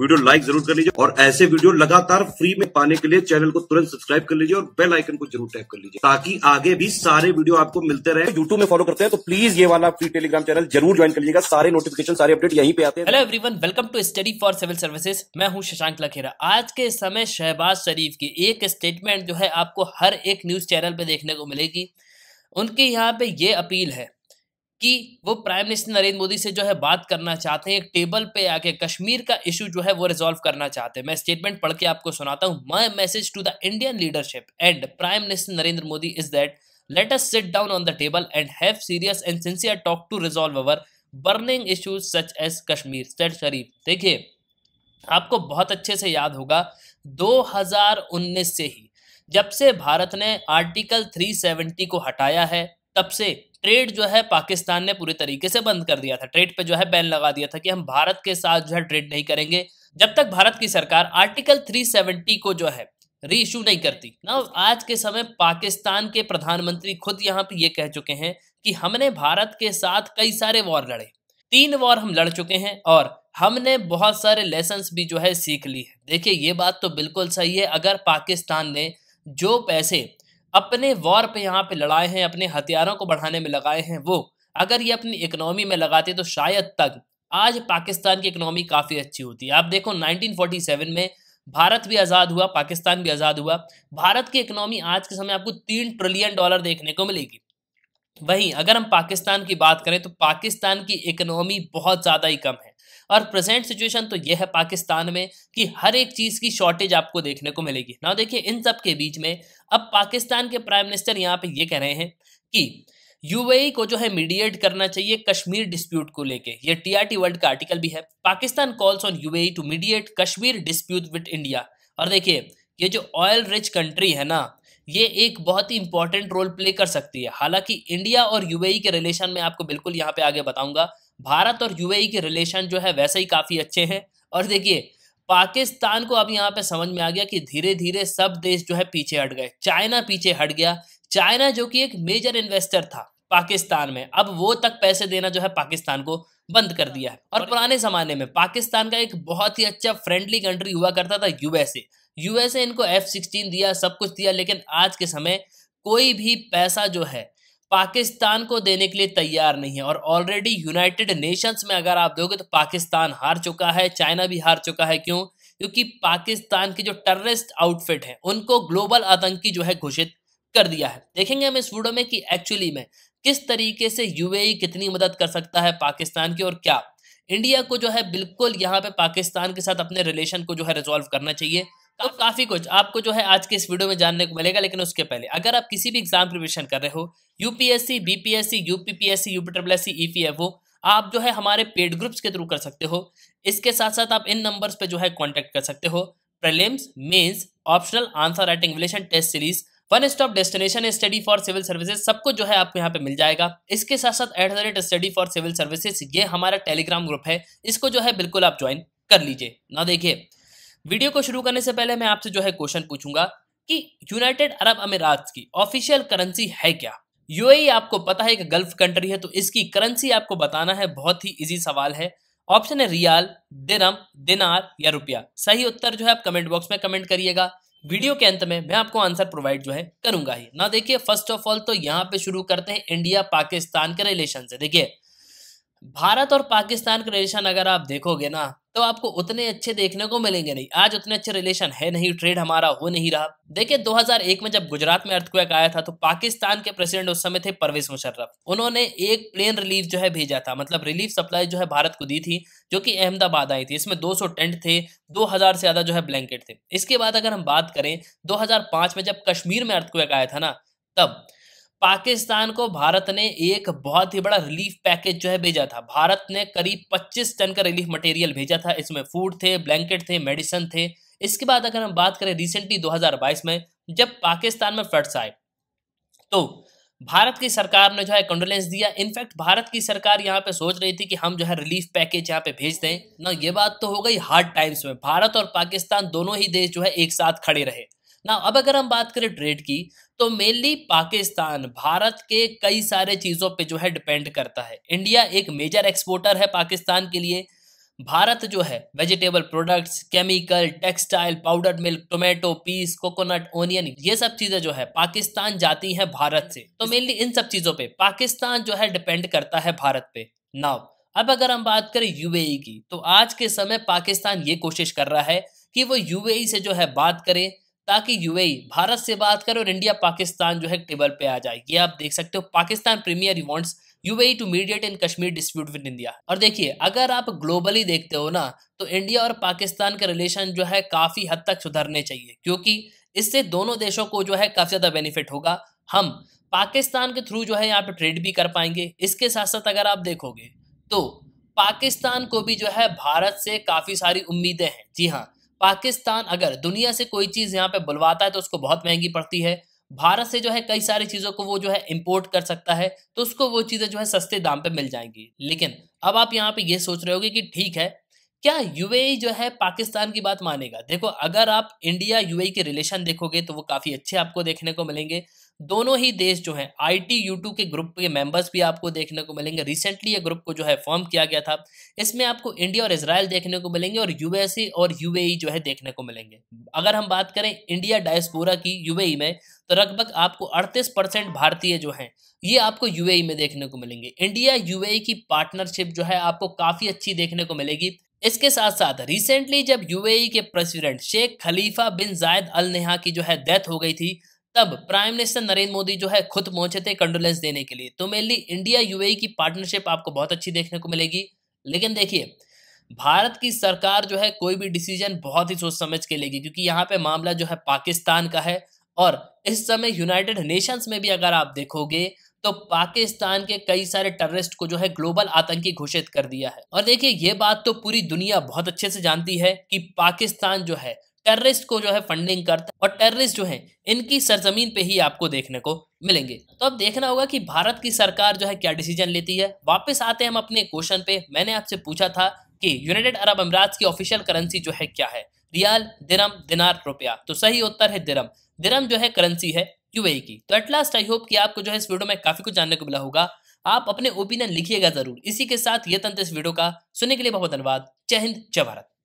video like जरूर कर लीजिए और ऐसे वीडियो लगातार फ्री में पाने के लिए चैनल को तुरंत सब्सक्राइब कर लीजिए और बेल आइकन को जरूर टैप कर लीजिए ताकि आगे भी सारे वीडियो आपको मिलते रहे यूट्यूब में फॉलो करते हैं तो प्लीज ये वाला फ्री टेलीग्राम चैनल जरूर ज्वाइन कर लीजिएगा सारे नोटिफिकेशन सारे अपडेट यहीं पे आते हैं hello everyone welcome to study for civil services मैं हूं शशांक लखेरा आज के समय शहबाज शरीफ की एक स्टेटमेंट जो है आपको हर एक न्यूज चैनल पर देखने को मिलेगी उनके यहाँ पे ये अपील है कि वो प्राइम मिनिस्टर नरेंद्र मोदी से जो है बात करना चाहते हैं एक टेबल पे आके कश्मीर का इशू जो है वो रिजॉल्व करना चाहते हैं मैं स्टेटमेंट पढ़ के आपको सुनाता हूँ my message to the Indian leadership and prime minister Narendra Modi is that let us sit down on the table and have serious and sincere talk to resolve our burning issues such as Kashmir सेट शरीफ देखिए आपको बहुत अच्छे से याद होगा 2019 से ही जब से भारत ने आर्टिकल 370 को हटाया है तब से ट्रेड जो है पाकिस्तान ने पूरे तरीके से बंद कर दिया था ट्रेड पे जो है बैन लगा दिया था कि हम भारत के साथ जो है ट्रेड नहीं करेंगे जब तक भारत की सरकार आर्टिकल 370 को जो है री इशू नहीं करती ना आज के समय पाकिस्तान के प्रधानमंत्री खुद यहाँ पे ये कह चुके हैं कि हमने भारत के साथ कई सारे वॉर लड़े तीन वॉर हम लड़ चुके हैं और हमने बहुत सारे लेसन भी जो है सीख ली है देखिये ये बात तो बिल्कुल सही है अगर पाकिस्तान ने जो पैसे अपने वॉर पे यहाँ पे लड़ाए हैं अपने हथियारों को बढ़ाने में लगाए हैं वो अगर ये अपनी इकोनॉमी में लगाते तो शायद तक आज पाकिस्तान की इकोनॉमी काफ़ी अच्छी होती आप देखो 1947 में भारत भी आज़ाद हुआ पाकिस्तान भी आज़ाद हुआ भारत की इकोनॉमी आज के समय आपको तीन ट्रिलियन डॉलर देखने को मिलेगी वहीं अगर हम पाकिस्तान की बात करें तो पाकिस्तान की इकोनॉमी बहुत ज़्यादा ही कम है और प्रेजेंट सिचुएशन तो यह है पाकिस्तान में कि हर एक चीज़ की शॉर्टेज आपको देखने को मिलेगी ना देखिए इन सब के बीच में अब पाकिस्तान के प्राइम मिनिस्टर यहाँ पे ये कह रहे हैं कि यूएई e को जो है मीडिएट करना चाहिए कश्मीर डिस्प्यूट को लेके ये टीआरटी वर्ल्ड का आर्टिकल भी है Pakistan calls on UAE to mediate Kashmir dispute with India और देखिए ये जो ऑयल रिच कंट्री है ना ये एक बहुत ही इंपॉर्टेंट रोल प्ले कर सकती है हालांकि इंडिया और यूएई e के रिलेशन में आपको बिल्कुल यहाँ पे आगे बताऊंगा भारत और यूएई e के रिलेशन जो है वैसे ही काफ़ी अच्छे हैं और देखिए पाकिस्तान को अब यहाँ पे समझ में आ गया कि धीरे धीरे सब देश जो है पीछे हट गए चाइना पीछे हट गया चाइना जो कि एक मेजर इन्वेस्टर था पाकिस्तान में अब वो तक पैसे देना जो है पाकिस्तान को बंद कर दिया है और पुराने जमाने में पाकिस्तान का एक बहुत ही अच्छा फ्रेंडली कंट्री हुआ करता था यूएसए यूएसए इनको एफ सिक्सटीन दिया सब कुछ दिया लेकिन आज के समय कोई भी पैसा जो है पाकिस्तान को देने के लिए तैयार नहीं है और ऑलरेडी यूनाइटेड नेशंस में अगर आप देखोगे तो पाकिस्तान हार चुका है चाइना भी हार चुका है क्यों क्योंकि पाकिस्तान की जो टेररिस्ट आउटफिट है उनको ग्लोबल आतंकी जो है घोषित कर दिया है देखेंगे हम इस वीडियो में कि एक्चुअली में किस तरीके से यूएई e कितनी मदद कर सकता है पाकिस्तान की और क्या इंडिया को जो है बिल्कुल यहाँ पे पाकिस्तान के साथ अपने रिलेशन को जो है रिजॉल्व करना चाहिए तो काफ़ी कुछ आपको जो है आज के इस वीडियो में जानने को मिलेगा लेकिन उसके पहले अगर आप किसी भी एग्जाम प्रिपरेशन कर रहे हो UPSC BPSC UPPSC UP triple S EPFO आप जो है हमारे पेड ग्रुप्स के थ्रू कर सकते हो इसके साथ साथ आप इन नंबर्स पे जो है कांटेक्ट कर सकते हो prelims mains optional answer writing relation test series one stop destination study for civil services सब कुछ जो है आपको यहाँ पे मिल जाएगा इसके साथ साथ at the rate study for civil services ये हमारा टेलीग्राम ग्रुप है इसको जो है बिल्कुल आप ज्वाइन कर लीजिए ना देखिए वीडियो को शुरू करने से पहले मैं आपसे जो है क्वेश्चन पूछूंगा कि यूनाइटेड अरब अमीरात की ऑफिशियल करेंसी है क्या यूएई आपको पता है कि गल्फ कंट्री है तो इसकी करेंसी आपको बताना है बहुत ही इजी सवाल है ऑप्शन है रियाल दिरम दिनार या रुपया सही उत्तर जो है आप कमेंट बॉक्स में कमेंट करिएगा वीडियो के अंत में मैं आपको आंसर प्रोवाइड जो है करूंगा ही ना देखिए फर्स्ट ऑफ ऑल तो यहाँ पे शुरू करते हैं इंडिया पाकिस्तान के रिलेशन से देखिए भारत और पाकिस्तान का रिलेशन अगर आप देखोगे ना तो आपको उतने अच्छे देखने को मिलेंगे नहीं आज उतने अच्छे रिलेशन है नहीं ट्रेड हमारा हो नहीं रहा देखिए 2001 में जब गुजरात में अर्थक्वेक आया था तो पाकिस्तान के प्रेसिडेंट उस समय थे परवेज मुशर्रफ उन्होंने एक प्लेन रिलीफ जो है भेजा था मतलब रिलीफ सप्लाई जो है भारत को दी थी जो कि अहमदाबाद आई थी इसमें 200 टेंट थे 2000 से ज़्यादा जो है ब्लैंकेट थे इसके बाद अगर हम बात करें 2005 में जब कश्मीर में अर्थक्वेक आया था ना तब पाकिस्तान को भारत ने एक बहुत ही बड़ा रिलीफ पैकेज जो है भेजा था भारत ने करीब 25 टन का रिलीफ मटेरियल भेजा था इसमें फूड थे ब्लैंकेट थे मेडिसिन थे इसके बाद अगर हम बात करें रिसेंटली 2022 में जब पाकिस्तान में फ्लड्स आए तो भारत की सरकार ने जो है कंडोलेंस दिया इनफैक्ट भारत की सरकार यहाँ पे सोच रही थी कि हम जो है रिलीफ पैकेज यहाँ पे भेज दें ना ये बात तो हो गई हार्ड टाइम्स में भारत और पाकिस्तान दोनों ही देश जो है एक साथ खड़े रहे ना अब अगर हम बात करें ट्रेड की तो मेनली पाकिस्तान भारत के कई सारे चीज़ों पे जो है डिपेंड करता है इंडिया एक मेजर एक्सपोर्टर है पाकिस्तान के लिए भारत जो है vegetable products chemical textile powder milk tomato peas coconut onion ये सब चीजें जो है पाकिस्तान जाती हैं भारत से तो मेनली इन सब चीजों पे पाकिस्तान जो है डिपेंड करता है भारत पे नाउ अब अगर हम बात करें यूएई e की तो आज के समय पाकिस्तान ये कोशिश कर रहा है कि वो यूएई e से जो है बात करें ताकि यूएई e, भारत से बात करे और इंडिया पाकिस्तान जो है टेबल पे आ जाए ये आप देख सकते हो Pakistan premier wants UAE to mediate in Kashmir dispute with India और देखिए अगर आप ग्लोबली देखते हो ना तो इंडिया और पाकिस्तान का रिलेशन जो है काफ़ी हद तक सुधरने चाहिए क्योंकि इससे दोनों देशों को जो है काफ़ी ज़्यादा बेनिफिट होगा हम पाकिस्तान के थ्रू जो है यहाँ पे ट्रेड भी कर पाएंगे इसके साथ साथ अगर आप देखोगे तो पाकिस्तान को भी जो है भारत से काफ़ी सारी उम्मीदें हैं जी हाँ पाकिस्तान अगर दुनिया से कोई चीज़ यहाँ पे बुलवाता है तो उसको बहुत महंगी पड़ती है भारत से जो है कई सारी चीज़ों को वो जो है इम्पोर्ट कर सकता है तो उसको वो चीज़ें जो है सस्ते दाम पे मिल जाएंगी लेकिन अब आप यहाँ पे ये सोच रहे होगे कि ठीक है क्या यूएई e जो है पाकिस्तान की बात मानेगा देखो अगर आप इंडिया यूएई e के रिलेशन देखोगे तो वो काफ़ी अच्छे आपको देखने को मिलेंगे दोनों ही देश जो है आई टी के ग्रुप के मेंबर्स भी आपको देखने को मिलेंगे रिसेंटली ये ग्रुप को जो है फॉर्म किया गया था इसमें आपको इंडिया और इसराइल देखने को मिलेंगे और यूएसए और यूएई e जो है देखने को मिलेंगे अगर हम बात करें इंडिया डायस्पोरा की यूएई e में तो लगभग आपको अड़तीस परसेंट भारतीय जो हैं ये आपको यूएई e में देखने को मिलेंगे इंडिया यूएई की पार्टनरशिप जो है आपको काफ़ी अच्छी देखने को मिलेगी इसके साथ साथ रिसेंटली जब यूएई के प्रेसिडेंट शेख खलीफा बिन जायद अल नेहा की जो है डेथ हो गई थी तब प्राइम मिनिस्टर नरेंद्र मोदी जो है खुद पहुंचे थे कंडोलेंस देने के लिए तो मेनली इंडिया यूएई की पार्टनरशिप आपको बहुत अच्छी देखने को मिलेगी लेकिन देखिए भारत की सरकार जो है कोई भी डिसीजन बहुत ही सोच समझ के लेगी क्योंकि यहाँ पे मामला जो है पाकिस्तान का है और इस समय यूनाइटेड नेशंस में भी अगर आप देखोगे तो पाकिस्तान के कई सारे टेररिस्ट को जो है ग्लोबल आतंकी घोषित कर दिया है और देखिए ये बात तो पूरी दुनिया बहुत अच्छे से जानती है कि पाकिस्तान जो है टेररिस्ट को जो है फंडिंग करता है और टेररिस्ट जो है इनकी सरजमीन पे ही आपको देखने को मिलेंगे तो अब देखना होगा कि भारत की सरकार जो है क्या डिसीजन लेती है वापस आते हैं हम अपने क्वेश्चन पे मैंने आपसे पूछा था कि यूनाइटेड अरब अमीरात की ऑफिशियल करेंसी जो है क्या है रियाल दिरम दिनार रुपया तो सही उत्तर है दिरम दिरम जो है करेंसी है यूएई की तो एट लास्ट आई होप कि आपको जो है इस वीडियो में काफी कुछ जानने को मिला होगा आप अपने ओपिनियन लिखिएगा जरूर इसी के साथ ये तंत्र इस वीडियो का सुनने के लिए बहुत धन्यवाद जय हिंद जय भारत